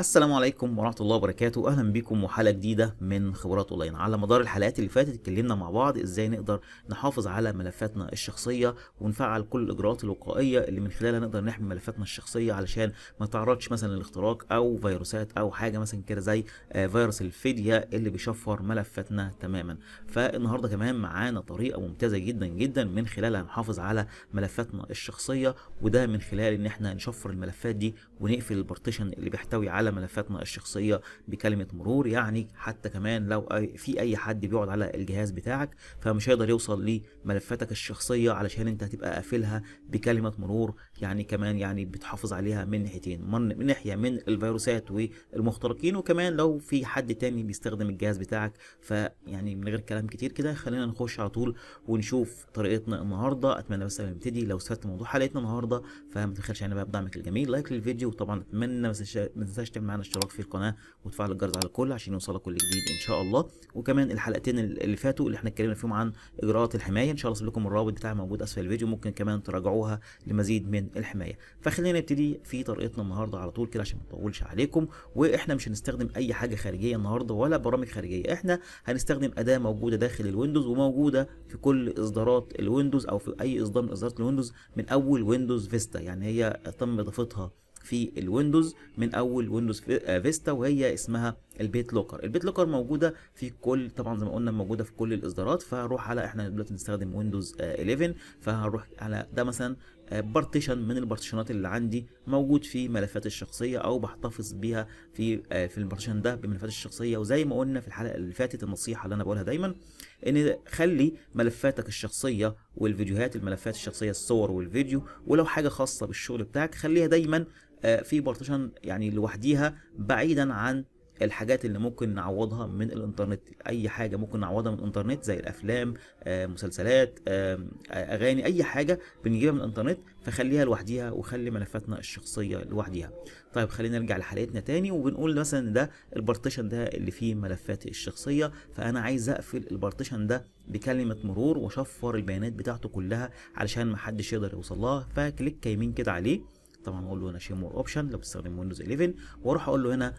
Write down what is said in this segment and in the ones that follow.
السلام عليكم ورحمة الله وبركاته أهلا بكم وحلقة جديدة من خبرات أونلاين على مدار الحلقات اللي فاتت اتكلمنا مع بعض إزاي نقدر نحافظ على ملفاتنا الشخصية ونفعل كل الإجراءات الوقائية اللي من خلالها نقدر نحمي ملفاتنا الشخصية علشان ما تعرضش مثلا للاختراق أو فيروسات أو حاجة مثلا كده زي آه، فيروس الفدية اللي بيشفر ملفاتنا تماما فالنهاردة كمان معانا طريقة ممتازة جدا جدا من خلالها نحافظ على ملفاتنا الشخصية وده من خلال إن احنا نشفر الملفات دي ونقفل البارتيشن اللي بيحتوي على ملفاتنا الشخصيه بكلمه مرور يعني حتى كمان لو في اي حد بيقعد على الجهاز بتاعك فمش هيقدر يوصل لملفاتك الشخصيه علشان انت هتبقى قافلها بكلمه مرور يعني كمان يعني بتحافظ عليها من ناحيتين من ناحيه من الفيروسات والمخترقين وكمان لو في حد تاني بيستخدم الجهاز بتاعك فيعني من غير كلام كتير كده خلينا نخش على طول ونشوف طريقتنا النهارده اتمنى بس نبتدي لو استفدت من موضوع حلقتنا النهارده فما تنساش يعني بقى بدعمك الجميل لايك للفيديو وطبعا اتمنى ما تنساش تعمل معانا اشتراك في القناه وتفعل الجرس على الكل عشان يوصلك كل جديد ان شاء الله وكمان الحلقتين اللي فاتوا اللي احنا اتكلمنا فيهم عن اجراءات الحمايه ان شاء الله اسيب لكم الرابط بتاعها موجود اسفل الفيديو ممكن كمان تراجعوها لمزيد من الحمايه فخلينا نبتدي في طريقتنا النهارده على طول كده عشان ما نطولش عليكم واحنا مش هنستخدم اي حاجه خارجيه النهارده ولا برامج خارجيه احنا هنستخدم اداه موجوده داخل الويندوز وموجوده في كل اصدارات الويندوز او في اي اصدار من اصدارات الويندوز من اول ويندوز فيستا يعني هي تم اضافتها في الويندوز من اول ويندوز آه، فيستا وهي اسمها البيت لوكر البيت لوكر موجوده في كل طبعا زي ما قلنا موجوده في كل الاصدارات فهروح على احنا دلوقتي بنستخدم ويندوز 11 فهروح على ده مثلا بارتيشن آه، من البارتيشنات اللي عندي موجود في ملفات الشخصيه او بحتفظ بيها في آه، في البارتيشن ده بملفات الشخصيه وزي ما قلنا في الحلقه اللي فاتت النصيحه اللي انا بقولها دايما ان خلي ملفاتك الشخصيه والفيديوهات الملفات الشخصيه الصور والفيديو ولو حاجه خاصه بالشغل بتاعك خليها دايما آه، في بارتيشن يعني لوحديها بعيدا عن الحاجات اللي ممكن نعوضها من الانترنت اي حاجه ممكن نعوضها من الانترنت زي الافلام آه، مسلسلات آه، اغاني اي حاجه بنجيبها من الانترنت فخليها لوحديها وخلي ملفاتنا الشخصيه لوحديها طيب خلينا نرجع لحلقتنا تاني وبنقول مثلا ده البارتيشن ده اللي فيه ملفاتي الشخصيه فانا عايز اقفل البارتيشن ده بكلمه مرور واشفر البيانات بتاعته كلها علشان محدش يقدر يوصل لها فكليك يمين كده عليه طبعا اقول له هنا شيمور اوبشن لو بتستخدم ويندوز 11 واروح اقول له هنا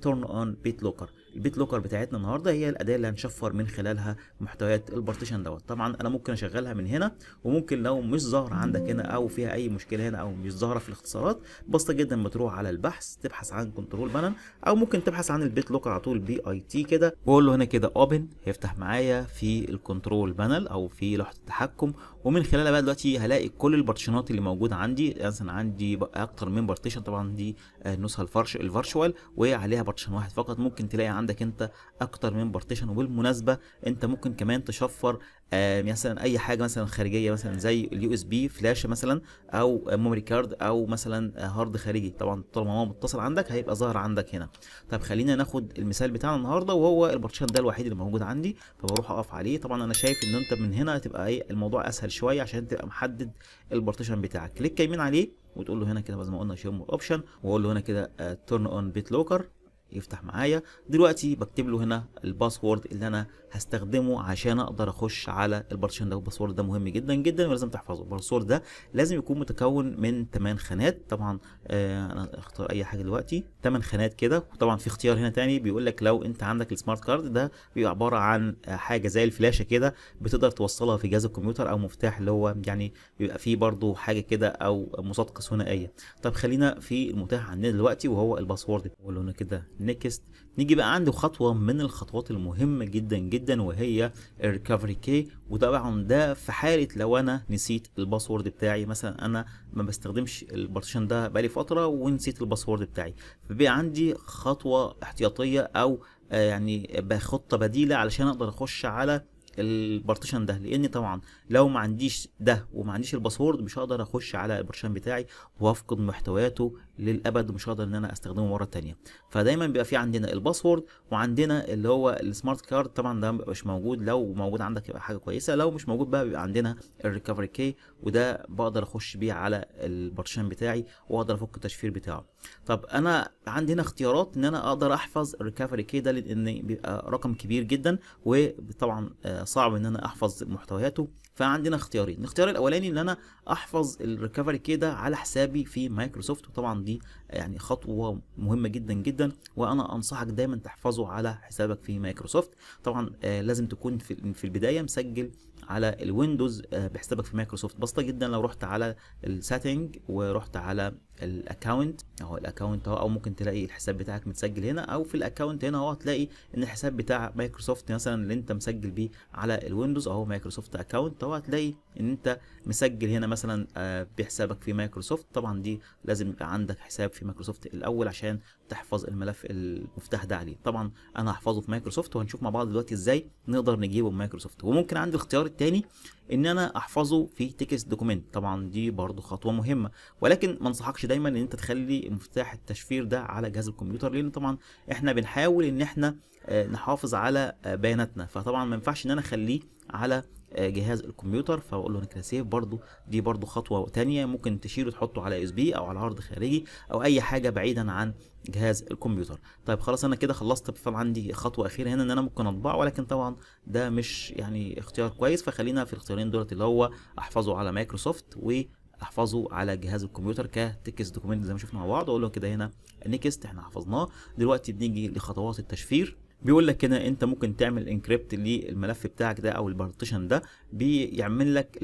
تورن اون بيت لوكر البيت لوكر بتاعتنا النهارده هي الاداه اللي هنشفر من خلالها محتويات البارتيشن دوت طبعا انا ممكن اشغلها من هنا وممكن لو مش ظاهره عندك هنا او فيها اي مشكله هنا او مش ظاهره في الاختصارات بسيطه جدا ما تروح على البحث تبحث عن كنترول بانل او ممكن تبحث عن البيت لوكر على طول بي اي تي كده واقول له هنا كده اوبن هيفتح معايا في الكنترول بانل او في لوحه التحكم ومن خلالها بقى دلوقتي هلاقي كل البارتيشنات اللي موجوده عندي مثلا عندي اكتر من بارتيشن طبعا دي النسخه آه، الفرش الفيرشوال وعليها بارتيشن واحد فقط ممكن تلاقي عندك انت اكتر من بارتيشن وبالمناسبه انت ممكن كمان تشفر آه، مثلا اي حاجه مثلا خارجيه مثلا زي اليو اس بي فلاش مثلا او ميموري كارد او مثلا هارد خارجي طبعا طالما هو متصل عندك هيبقى ظاهر عندك هنا طب خلينا ناخد المثال بتاعنا النهارده وهو البارتيشن ده الوحيد اللي موجود عندي فبروح اقف عليه طبعا انا شايف ان انت من هنا هتبقى ايه الموضوع اسهل شويه عشان تبقى محدد البارتيشن بتاعك كليك يمين عليه وتقول له هنا كده زي ما قلنا شير مور اوبشن واقول له هنا كده تيرن اون بيت لوكر يفتح معايا دلوقتي بكتب له هنا الباسورد اللي انا هستخدمه عشان اقدر اخش على البارتيشن ده والباسورد ده مهم جدا جدا ولازم تحفظه الباسورد ده لازم يكون متكون من 8 خانات طبعا آه انا اختار اي حاجه دلوقتي 8 خانات كده وطبعا في اختيار هنا تاني بيقول لك لو انت عندك السمارت كارد ده بيبقى عباره عن آه، حاجه زي الفلاشه كده بتقدر توصلها في جهاز الكمبيوتر او مفتاح اللي هو يعني بيبقى فيه برده حاجه كده او مصادقه ثنائيه طب خلينا في المتاح عندنا دلوقتي وهو الباسورد بقول له كده نيكست نيجي بقى عند خطوه من الخطوات المهمه جدا جدا وهي الريكفري كي وطبعا ده في حاله لو انا نسيت الباسورد بتاعي مثلا انا ما بستخدمش البارتيشن ده بقالي فتره ونسيت الباسورد بتاعي فبقى عندي خطوه احتياطيه او آه، يعني بخطه بديله علشان اقدر اخش على البارتيشن ده لان طبعا لو ما عنديش ده وما عنديش الباسورد مش هقدر اخش على البارتيشن بتاعي وافقد محتوياته للابد ومش هقدر ان انا استخدمه مره ثانيه فدايما بيبقى في عندنا الباسورد وعندنا اللي هو السمارت كارد طبعا ده مش موجود لو موجود عندك يبقى حاجه كويسه لو مش موجود بقى بيبقى عندنا الريكفري كي وده بقدر اخش بيه على البارتيشن بتاعي واقدر افك التشفير بتاعه طب انا عندي هنا اختيارات ان انا اقدر احفظ الريكفري كي ده لان بيبقى رقم كبير جدا وطبعا آه صعب ان انا احفظ محتوياته فعندنا اختيارين الاختيار الاولاني ان انا احفظ الريكفري كي ده على حسابي في مايكروسوفت وطبعا دي يعني خطوه مهمه جدا جدا وانا انصحك دايما تحفظه على حسابك في مايكروسوفت طبعا آه، لازم تكون في البدايه مسجل على الويندوز آه، بحسابك في مايكروسوفت بسيطه جدا لو رحت على السيتنج ورحت على الاكونت اهو الاكونت اهو او ممكن تلاقي الحساب بتاعك متسجل هنا او في الاكونت هنا اهو هتلاقي ان الحساب بتاع مايكروسوفت مثلا اللي انت مسجل بيه على الويندوز اهو مايكروسوفت اكونت اهو هتلاقي ان انت مسجل هنا مثلا آه، بحسابك في مايكروسوفت طبعا دي لازم يبقى عندك حساب في مايكروسوفت الاول عشان تحفظ الملف المفتاح ده عليه طبعا انا هحفظه في مايكروسوفت وهنشوف مع بعض دلوقتي ازاي نقدر نجيبه من مايكروسوفت وممكن عندي الاختيار الثاني ان انا احفظه في تكست دوكيمنت طبعا دي برضو خطوه مهمه ولكن ما انصحكش دايما ان انت تخلي مفتاح التشفير ده على جهاز الكمبيوتر لان طبعا احنا بنحاول ان احنا آه، نحافظ على آه، بياناتنا فطبعا ما ينفعش ان انا اخليه على آه، جهاز الكمبيوتر فاقول له انا كده سيف برده دي برده خطوه تانية ممكن تشيله تحطه على اس بي او على هارد خارجي او اي حاجه بعيدا عن جهاز الكمبيوتر طيب خلاص انا كده خلصت طبعا عندي خطوه اخيره هنا ان انا ممكن اطبعه ولكن طبعا ده مش يعني اختيار كويس فخلينا في الاختيارين دولت اللي هو احفظه على مايكروسوفت و احفظه على جهاز الكمبيوتر كتكست دوكيمنت زي ما شفنا مع بعض اقول له كده هنا نيكست احنا حفظناه دلوقتي بنيجي لخطوات التشفير بيقول لك هنا انت ممكن تعمل انكريبت للملف بتاعك ده او البارتيشن ده بيعمل لك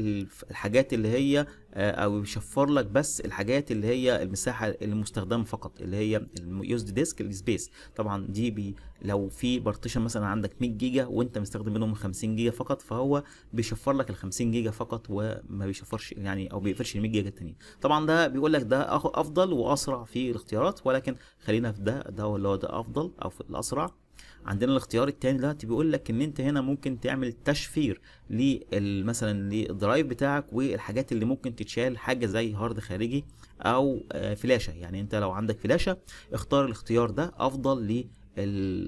الحاجات اللي هي آه، او يشفر لك بس الحاجات اللي هي المساحه المستخدمه فقط اللي هي اليوزد ديسك السبيس طبعا دي بي لو في بارتيشن مثلا عندك 100 جيجا وانت مستخدم منهم 50 جيجا فقط فهو بيشفر لك ال 50 جيجا فقط وما بيشفرش يعني او بيقفلش ال 100 جيجا الثانيه طبعا ده بيقول لك ده افضل واسرع في الاختيارات ولكن خلينا في ده ده اللي هو ده افضل او في الاسرع عندنا الاختيار التاني ده بيقول لك ان انت هنا ممكن تعمل تشفير مثلا للدرايف بتاعك والحاجات اللي ممكن تتشال حاجه زي هارد خارجي او آه، فلاشه يعني انت لو عندك فلاشه اختار الاختيار ده افضل ل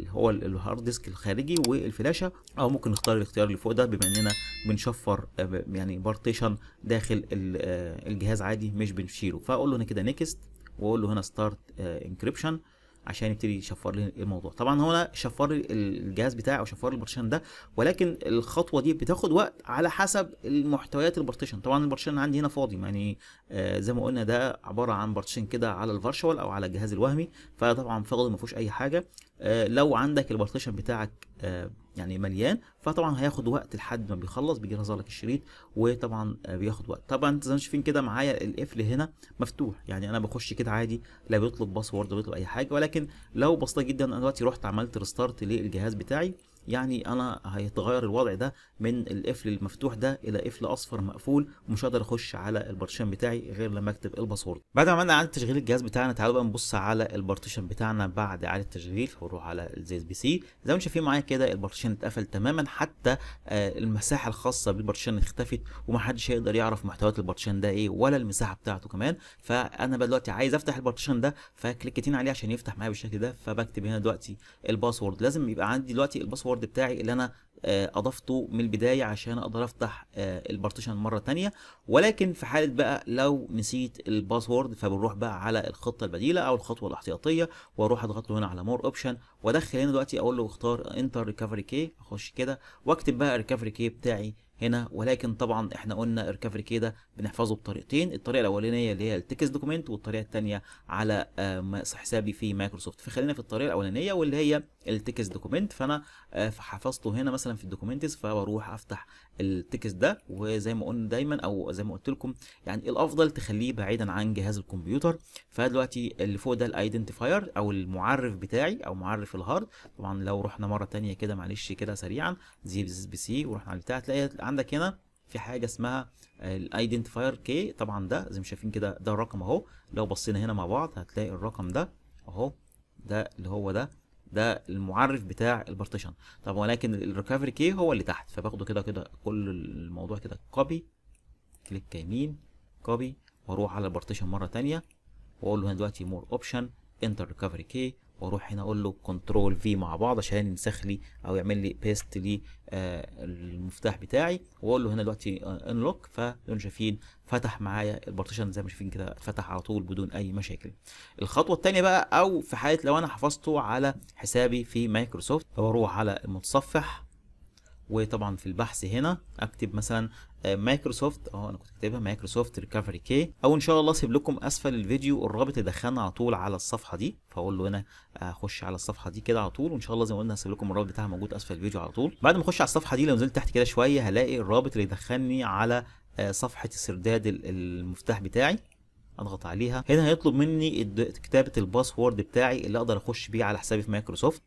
هو الهارد ديسك الخارجي والفلاشه او ممكن نختار الاختيار اللي فوق ده بما اننا بنشفر آه، يعني بارتيشن داخل آه، الجهاز عادي مش بنشيله فاقول له هنا كده نيكست واقول له هنا ستارت انكريبشن عشان يبتدي يشفر لي الموضوع طبعا هو انا شفر لي الجهاز بتاعي او شفر لي البارتيشن ده ولكن الخطوه دي بتاخد وقت على حسب المحتويات البارتيشن طبعا البارتيشن عندي هنا فاضي يعني آه زي ما قلنا ده عباره عن بارتيشن كده على الفيرشوال او على الجهاز الوهمي فطبعا فاضي ما فيهوش اي حاجه آه، لو عندك البارتيشن بتاعك آه، يعني مليان فطبعا هياخد وقت لحد ما بيخلص بيجي يظهر لك الشريط وطبعا آه، بياخد وقت طبعا انت زي ما شايفين كده معايا القفل هنا مفتوح يعني انا بخش كده عادي لا بيطلب باسورد ولا بيطلب اي حاجه ولكن لو بسيطه جدا انا دلوقتي رحت عملت ريستارت للجهاز بتاعي يعني انا هيتغير الوضع ده من القفل المفتوح ده الى قفل اصفر مقفول ومش هقدر اخش على البارتيشن بتاعي غير لما اكتب الباسورد بعد ما عملنا اعاده تشغيل الجهاز بتاعنا تعالوا بقى نبص على البارتيشن بتاعنا بعد اعاده التشغيل هنروح على الزي اس بي سي زي ما شايفين معايا كده البارتيشن اتقفل تماما حتى آه، المساحه الخاصه بالبارتيشن اختفت ومحدش هيقدر يعرف محتويات البارتيشن ده ايه ولا المساحه بتاعته كمان فانا بقى دلوقتي عايز افتح البارتيشن ده فكليكتين عليه عشان يفتح معايا بالشكل ده فبكتب هنا دلوقتي الباسورد لازم يبقى عندي دلوقتي الباسورد الباسورد بتاعي اللي انا آه، اضفته من البدايه عشان اقدر افتح آه، البارتيشن مره ثانيه ولكن في حاله بقى لو نسيت الباسورد فبنروح بقى على الخطه البديله او الخطوه الاحتياطيه واروح اضغط له هنا على مور اوبشن وادخل هنا دلوقتي اقول له اختار انتر ريكفري كي اخش كده واكتب بقى الريكفري كي بتاعي هنا ولكن طبعا احنا قلنا الريكفري كي ده بنحفظه بطريقتين الطريقه الاولانيه اللي هي التكست دوكيمنت والطريقه الثانيه على آه، حسابي في مايكروسوفت فخلينا في الطريقه الاولانيه واللي هي التكست دوكيمنت فانا آه، حفظته هنا مثلا في الدوكيمنتس فبروح افتح التكست ده وزي ما قلنا دايما او زي ما قلت لكم يعني الافضل تخليه بعيدا عن جهاز الكمبيوتر فدلوقتي اللي فوق ده الايدنتيفاير او المعرف بتاعي او معرف الهارد طبعا لو رحنا مره ثانيه كده معلش كده سريعا زي بي سي ورحنا على بتاع هتلاقي عندك هنا في حاجه اسمها الايدنتيفاير كي طبعا ده زي ما شايفين كده ده الرقم اهو لو بصينا هنا مع بعض هتلاقي الرقم ده اهو ده اللي هو ده ده المعرف بتاع البارتيشن طب ولكن الريكفري كي هو اللي تحت فباخده كده كده كل الموضوع كده كوبي كليك يمين كوبي واروح على البارتيشن مره ثانيه واقول له هنا دلوقتي مور اوبشن انتر ريكفري كي واروح هنا اقول له كنترول في مع بعض عشان ينسخ لي او يعمل لي بيست للمفتاح آه، بتاعي واقول له هنا دلوقتي انلوك آه، فلون شايفين فتح معايا البارتيشن زي ما شايفين كده اتفتح على طول بدون اي مشاكل الخطوه الثانيه بقى او في حاله لو انا حفظته على حسابي في مايكروسوفت فبروح على المتصفح وطبعا في البحث هنا اكتب مثلا آه، مايكروسوفت اه انا كنت كاتبها مايكروسوفت ريكفري كي او ان شاء الله اسيب لكم اسفل الفيديو الرابط يدخلنا على طول على الصفحه دي فاقول له هنا اخش على الصفحه دي كده على طول وان شاء الله زي ما قلنا هسيب لكم الرابط بتاعها موجود اسفل الفيديو على طول بعد ما اخش على الصفحه دي لو نزلت تحت كده شويه هلاقي الرابط اللي يدخلني على آه، صفحه سرداد المفتاح بتاعي اضغط عليها هنا هيطلب مني كتابه الباسورد بتاعي اللي اقدر اخش بيه على حسابي في مايكروسوفت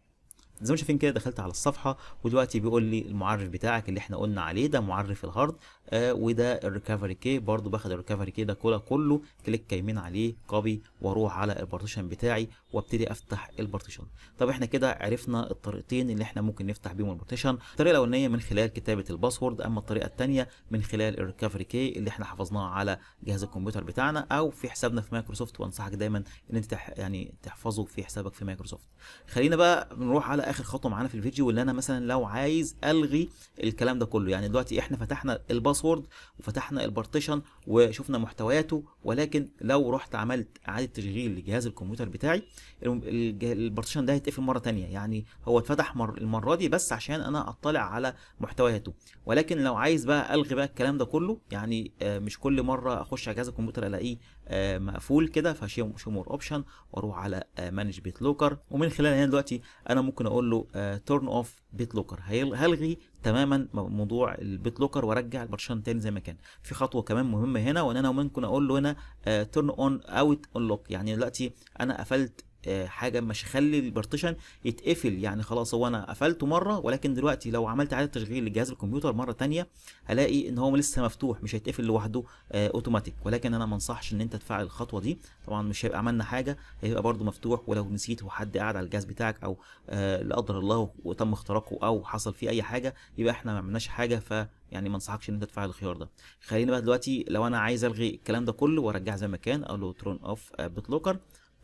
زي ما شايفين كده دخلت على الصفحه ودلوقتي بيقول لي المعرف بتاعك اللي احنا قلنا عليه ده معرف الهارد آه وده الريكفري كي برضو باخد الريكفري كي ده كله كله كليك يمين عليه كوبي واروح على البارتيشن بتاعي وابتدي افتح البارتيشن طب احنا كده عرفنا الطريقتين اللي احنا ممكن نفتح بيهم البارتيشن الطريقه الاولانيه من خلال كتابه الباسورد اما الطريقه الثانيه من خلال الريكفري كي اللي احنا حفظناها على جهاز الكمبيوتر بتاعنا او في حسابنا في مايكروسوفت وانصحك دايما ان انت يعني تحفظه في حسابك في مايكروسوفت خلينا بقى نروح على اخر خطوه معانا في الفيديو اللي انا مثلا لو عايز الغي الكلام ده كله يعني دلوقتي احنا فتحنا الباسورد وفتحنا البارتيشن وشفنا محتوياته ولكن لو رحت عملت اعاده تشغيل لجهاز الكمبيوتر بتاعي البارتيشن ده هيتقفل مره ثانيه يعني هو اتفتح مر المره دي بس عشان انا اطلع على محتوياته ولكن لو عايز بقى الغي بقى الكلام ده كله يعني آه، مش كل مره اخش على جهاز الكمبيوتر الاقيه آه، مقفول كده فشيء مور اوبشن واروح على مانج آه، بيت لوكر ومن خلال هنا دلوقتي انا ممكن اقول اقول له تيرن اوف بيت لوكر هلغي تماما موضوع البيت لوكر وارجع البرشام تاني زي ما كان في خطوه كمان مهمه هنا وان انا ممكن اقول له هنا تيرن اون اوت اون لوك يعني دلوقتي انا قفلت آه، حاجه مش هخلي البارتيشن يتقفل يعني خلاص هو انا قفلته مره ولكن دلوقتي لو عملت اعاده تشغيل لجهاز الكمبيوتر مره ثانيه هلاقي ان هو لسه مفتوح مش هيتقفل لوحده اوتوماتيك آه، ولكن انا ما انصحش ان انت تفعل الخطوه دي طبعا مش هيبقى عملنا حاجه هيبقى برده مفتوح ولو نسيت وحد قاعد على الجهاز بتاعك او آه، لا قدر الله وتم اختراقه او حصل فيه اي حاجه يبقى احنا ما عملناش حاجه ف يعني ما انصحكش ان انت تفعل الخيار ده خلينا بقى دلوقتي لو انا عايز الغي الكلام ده كله وارجعه زي ما كان اقول له ترون اوف بوت لوكر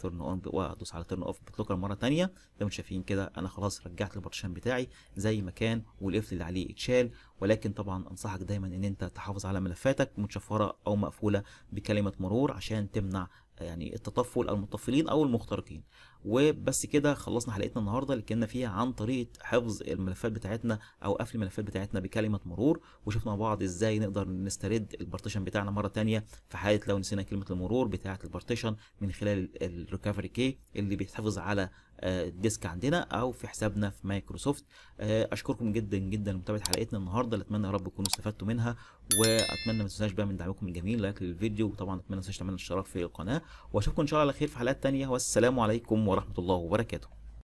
تيرن اون وادوس على تيرن اوف بتلوكر مره ثانيه زي ما شايفين كده انا خلاص رجعت البارتيشن بتاعي زي ما كان والقفل اللي عليه اتشال ولكن طبعا انصحك دايما ان انت تحافظ على ملفاتك متشفره او مقفوله بكلمه مرور عشان تمنع يعني التطفل المتطفلين او المخترقين وبس كده خلصنا حلقتنا النهارده اللي اتكلمنا فيها عن طريقه حفظ الملفات بتاعتنا او قفل الملفات بتاعتنا بكلمه مرور وشفنا مع بعض ازاي نقدر نسترد البارتيشن بتاعنا مره ثانيه في حاله لو نسينا كلمه المرور بتاعه البارتيشن من خلال الريكفري كي اللي بيتحفظ على آه، الديسك عندنا او في حسابنا في مايكروسوفت آه، اشكركم جدا جدا لمتابعه حلقتنا النهارده اللي اتمنى يا رب تكونوا استفدتوا منها واتمنى ما تنساش بقى من دعمكم الجميل لايك للفيديو وطبعا اتمنى ما تنساش تعملوا الاشتراك في القناه واشوفكم ان شاء الله على خير في حلقات ثانيه والسلام عليكم ورحمه الله وبركاته